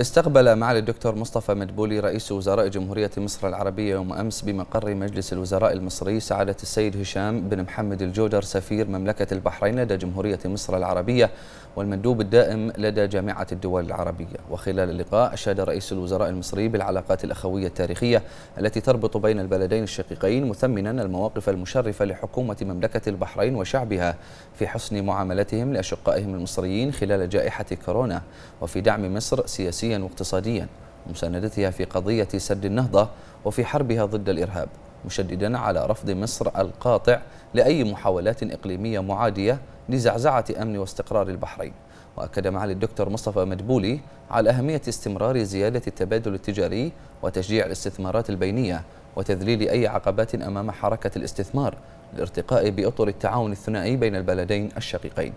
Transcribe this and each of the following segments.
استقبل معالي الدكتور مصطفى مدبولي رئيس وزراء جمهورية مصر العربية يوم أمس بمقر مجلس الوزراء المصري سعادة السيد هشام بن محمد الجودر سفير مملكة البحرين لدى جمهورية مصر العربية والمندوب الدائم لدى جامعة الدول العربية وخلال اللقاء أشاد رئيس الوزراء المصري بالعلاقات الأخوية التاريخية التي تربط بين البلدين الشقيقين مثمنا المواقف المشرفة لحكومة مملكة البحرين وشعبها في حسن معاملتهم لأشقائهم المصريين خلال جائحة كورونا وفي دعم مصر سياسيا سياسيا واقتصاديا ومساندتها في قضية سد النهضة وفي حربها ضد الإرهاب مشددا على رفض مصر القاطع لأي محاولات إقليمية معادية لزعزعة أمن واستقرار البحرين وأكد معالي الدكتور مصطفى مدبولي على أهمية استمرار زيادة التبادل التجاري وتشجيع الاستثمارات البينية وتذليل أي عقبات أمام حركة الاستثمار لارتقاء بأطر التعاون الثنائي بين البلدين الشقيقين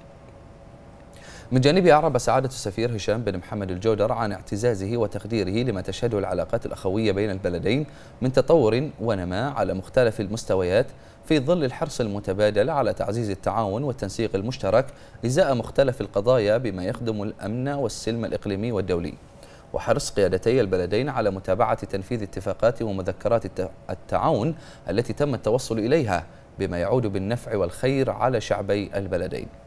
من جانبه أعرب سعادة السفير هشام بن محمد الجودر عن اعتزازه وتقديره لما تشهده العلاقات الأخوية بين البلدين من تطور ونماء على مختلف المستويات في ظل الحرص المتبادل على تعزيز التعاون والتنسيق المشترك إزاء مختلف القضايا بما يخدم الأمن والسلم الإقليمي والدولي وحرص قيادتي البلدين على متابعة تنفيذ اتفاقات ومذكرات التعاون التي تم التوصل إليها بما يعود بالنفع والخير على شعبي البلدين